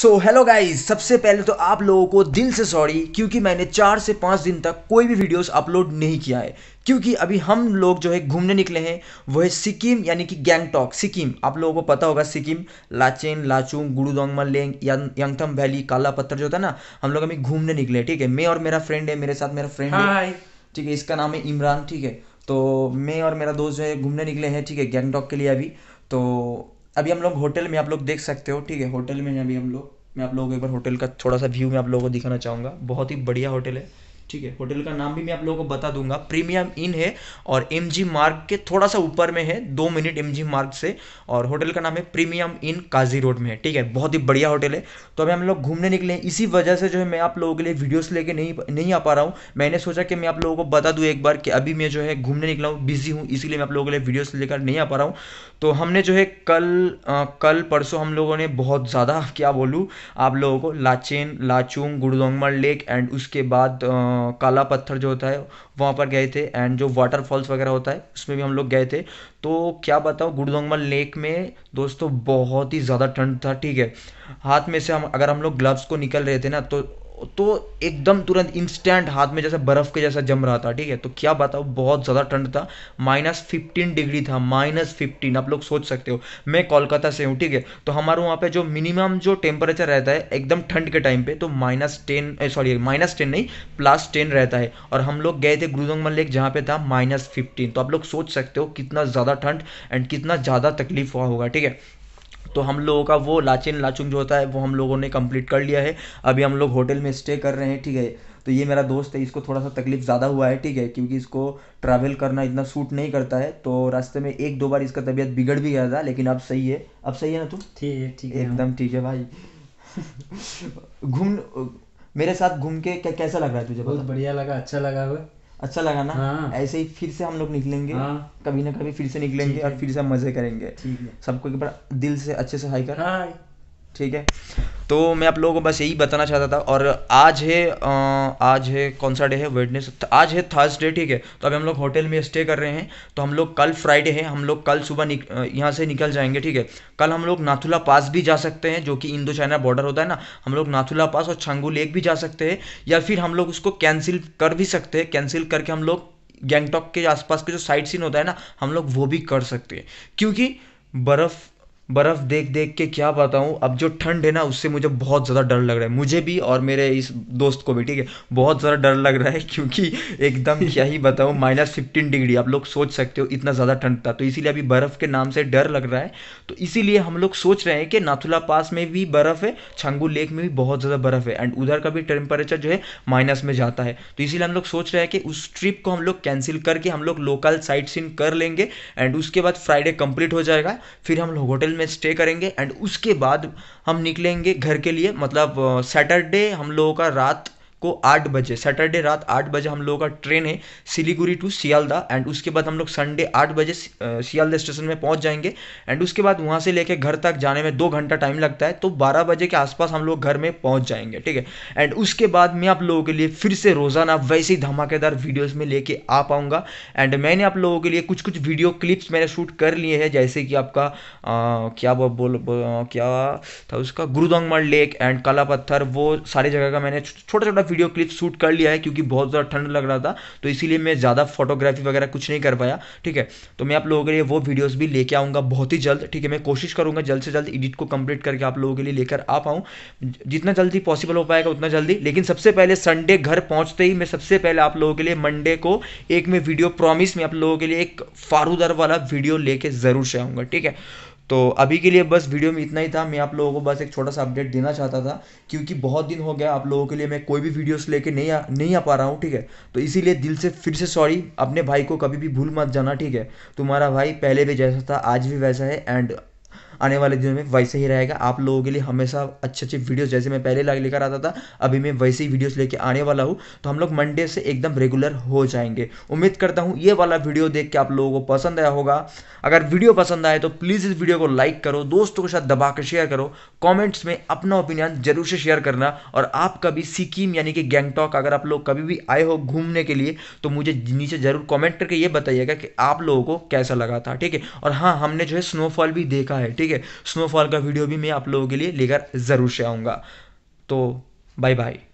So hello guys सबसे पहले तो आप लोगों को दिल से सॉरी क्योंकि मैंने चार से पाँच दिन तक कोई भी वीडियोस अपलोड नहीं किया है क्योंकि अभी हम लोग जो है घूमने निकले हैं वह है सिक्किम यानी कि गैंगटॉक सिक्किम आप लोगों को पता होगा सिक्किम लाचेन लाचुंग गुड़ूदोंगमा लेंग यंगथम वैली काला पत्थर जो था ना हम लोग अभी घूमने निकले ठीक है मैं और मेरा फ्रेंड है मेरे साथ मेरा फ्रेंड है ठीक है इसका नाम है इमरान ठीक है तो मैं और मेरा दोस्त जो है घूमने निकले हैं ठीक है गैंगटॉक के लिए अभी तो अभी हम लोग होटल में आप लोग देख सकते हो ठीक है होटल में अभी हम लोग मैं आप लोगों को एक बार होटल का थोड़ा सा व्यू मैं आप लोगों को दिखाना चाहूँगा बहुत ही बढ़िया होटल है ठीक है होटल का नाम भी मैं आप लोगों को बता दूंगा प्रीमियम इन है और एम जी मार्ग के थोड़ा सा ऊपर में है दो मिनट एम जी मार्ग से और होटल का नाम है प्रीमियम इन काजी रोड में है ठीक है बहुत ही बढ़िया होटल है तो अभी हम लोग घूमने निकले हैं इसी वजह से जो है मैं आप लोगों के लिए वीडियोस लेके नहीं नहीं आ पा रहा हूँ मैंने सोचा कि मैं आप लोगों को बता दूँ एक बार कि अभी मैं जो है घूमने निकला हूँ बिजी हूँ इसीलिए मैं आप लोगों के लिए वीडियोस लेकर नहीं आ पा रहा हूँ तो हमने जो है कल कल परसों हम लोगों ने बहुत ज़्यादा क्या बोलूँ आप लोगों को लाचेन लाचुंग गुड़दोंगमल लेक एंड उसके बाद काला पत्थर जो होता है वहाँ पर गए थे एंड जो वाटरफॉल्स वगैरह होता है उसमें भी हम लोग गए थे तो क्या बताओ गुड़दोंगमल लेक में दोस्तों बहुत ही ज़्यादा ठंड था ठीक है हाथ में से हम अगर हम लोग ग्लव्स को निकल रहे थे ना तो तो एकदम तुरंत इंस्टेंट हाथ में जैसे बर्फ़ के जैसा जम रहा था ठीक है तो क्या बताओ बहुत ज़्यादा ठंड था माइनस फिफ्टीन डिग्री था माइनस फिफ्टीन आप लोग सोच सकते हो मैं कोलकाता से हूँ ठीक है तो हमारे वहाँ पे जो मिनिमम जो टेम्परेचर रहता है एकदम ठंड के टाइम पे तो minus ten sorry minus ten नहीं प्लस टेन रहता है और हम लोग गए थे गुरुदंगमल लेक जहाँ पे था माइनस फिफ्टीन तो आप लोग सोच सकते हो कितना ज़्यादा ठंड एंड कितना ज़्यादा तकलीफ हुआ होगा ठीक है तो हम लोगों का वो लाचेन लाचुंग जो होता है वो हम लोगों ने कंप्लीट कर लिया है अभी हम लोग होटल में स्टे कर रहे हैं ठीक है तो ये मेरा दोस्त है इसको थोड़ा सा तकलीफ ज़्यादा हुआ है ठीक है क्योंकि इसको ट्रैवल करना इतना सूट नहीं करता है तो रास्ते में एक दो बार इसका तबीयत बिगड़ भी गया था लेकिन अब सही है अब सही है ना तू ठीक है ठीक है एकदम ठीक है भाई घूम मेरे साथ घूम के क्या कैसा लग रहा है तुझे बहुत बढ़िया लगा अच्छा लगा हुआ अच्छा लगा ना हाँ। ऐसे ही फिर से हम लोग निकलेंगे हाँ। कभी ना कभी फिर से निकलेंगे और फिर से मजे करेंगे सबको एक बार दिल से अच्छे से हाई कर हाँ। ठीक है तो मैं आप लोगों को बस यही बताना चाहता था और आज है आज है कौन सा डे है वेडनेस आज है थर्सडे ठीक है तो अभी हम लोग होटल में स्टे कर रहे हैं तो हम लोग कल फ्राइडे है हम लोग कल सुबह निक यहाँ से निकल जाएंगे ठीक है कल हम लोग नाथुला पास भी जा सकते हैं जो कि इंडो चाइना बॉर्डर होता है ना हम लोग नाथुला पास और छंगू लेक भी जा सकते हैं या फिर हम लोग उसको कैंसिल कर भी सकते हैं कैंसिल करके हम लोग गैंगटॉक के आसपास के जो साइड सीन होता है ना हम लोग वो भी कर सकते हैं क्योंकि बर्फ़ बर्फ़ देख देख के क्या बताऊँ अब जो ठंड है ना उससे मुझे बहुत ज़्यादा डर लग रहा है मुझे भी और मेरे इस दोस्त को भी ठीक है बहुत ज़्यादा डर लग रहा है क्योंकि एकदम क्या ही बताऊँ माइनस फिफ्टीन डिग्री आप लोग सोच सकते हो इतना ज़्यादा ठंड था तो इसीलिए अभी बर्फ़ के नाम से डर लग रहा है तो इसीलिए हम लोग सोच रहे हैं कि नाथुला पास में भी बर्फ़ है छंगू लेक में भी बहुत ज़्यादा बर्फ़ है एंड उधर का भी टेम्परेचर जो है माइनस में जाता है तो इसीलिए हम लोग सोच रहे हैं कि उस ट्रिप को हम लोग कैंसिल करके हम लोग लोकल साइट सीन कर लेंगे एंड उसके बाद फ्राइडे कंप्लीट हो जाएगा फिर हम लोग होटल में स्टे करेंगे एंड उसके बाद हम निकलेंगे घर के लिए मतलब सैटरडे uh, हम लोगों का रात को आठ बजे सैटरडे रात आठ बजे हम लोगों का ट्रेन है सिलीगुड़ी टू सियालदा एंड उसके बाद हम लोग संडे आठ बजे सियालदा स्टेशन में पहुंच जाएंगे एंड उसके बाद वहाँ से लेके घर तक जाने में दो घंटा टाइम लगता है तो बारह बजे के आसपास हम लोग घर में पहुँच जाएंगे ठीक है एंड उसके बाद मैं आप लोगों के लिए फिर से रोज़ाना वैसे ही धमाकेदार वीडियोज़ में लेके आ पाऊँगा एंड मैंने आप लोगों के लिए कुछ कुछ वीडियो क्लिप्स मैंने शूट कर लिए हैं जैसे कि आपका क्या बोल, बोल क्या था उसका गुरुदोंगमल लेक एंड काला पत्थर वो सारी जगह का मैंने छोटा छोटा वीडियो क्लिप शूट कर लिया है क्योंकि बहुत ज़्यादा ठंड लग रहा था तो इसीलिए मैं ज़्यादा फोटोग्राफी वगैरह कुछ नहीं कर पाया ठीक है तो मैं आप लोगों के लिए वो वीडियोज़ भी लेके आऊँगा बहुत ही जल्द ठीक है मैं कोशिश करूँगा जल्द से जल्द एडिट को कंप्लीट करके आप लोगों के लिए लेकर आ पाऊँ जितना जल्दी पॉसिबल हो पाएगा उतना जल्दी लेकिन सबसे पहले संडे घर पहुँचते ही मैं सबसे पहले आप लोगों के लिए मंडे को एक मैं वीडियो प्रॉमिस में आप लोगों के लिए एक फारूदर वाला वीडियो लेके ज़रूर से आऊँगा ठीक है तो अभी के लिए बस वीडियो में इतना ही था मैं आप लोगों को बस एक छोटा सा अपडेट देना चाहता था क्योंकि बहुत दिन हो गया आप लोगों के लिए मैं कोई भी वीडियोस लेके नहीं आ नहीं आ पा रहा हूँ ठीक है तो इसीलिए दिल से फिर से सॉरी अपने भाई को कभी भी भूल मत जाना ठीक है तुम्हारा भाई पहले भी जैसा था आज भी वैसा है एंड आने वाले दिनों में वैसे ही रहेगा आप लोगों के लिए हमेशा अच्छे अच्छे वीडियो जैसे मैं पहले लेकर आता था अभी मैं वैसे ही वीडियोस लेके आने वाला हूँ तो हम लोग मंडे से एकदम रेगुलर हो जाएंगे उम्मीद करता हूँ ये वाला वीडियो देख के आप लोगों को पसंद आया होगा अगर वीडियो पसंद आए तो प्लीज़ इस वीडियो को लाइक करो दोस्तों के साथ दबा के शेयर करो कॉमेंट्स में अपना ओपिनियन जरूर से शेयर करना और आप कभी सिक्किम यानी कि गैंगटॉक अगर आप लोग कभी भी आए हो घूमने के लिए तो मुझे नीचे जरूर कॉमेंट करके ये बताइएगा कि आप लोगों को कैसा लगा था ठीक है और हाँ हमने जो है स्नोफॉल भी देखा है ठीक है ठीक है स्नोफॉल का वीडियो भी मैं आप लोगों के लिए लेकर ज़रूर से आऊँगा तो बाय बाय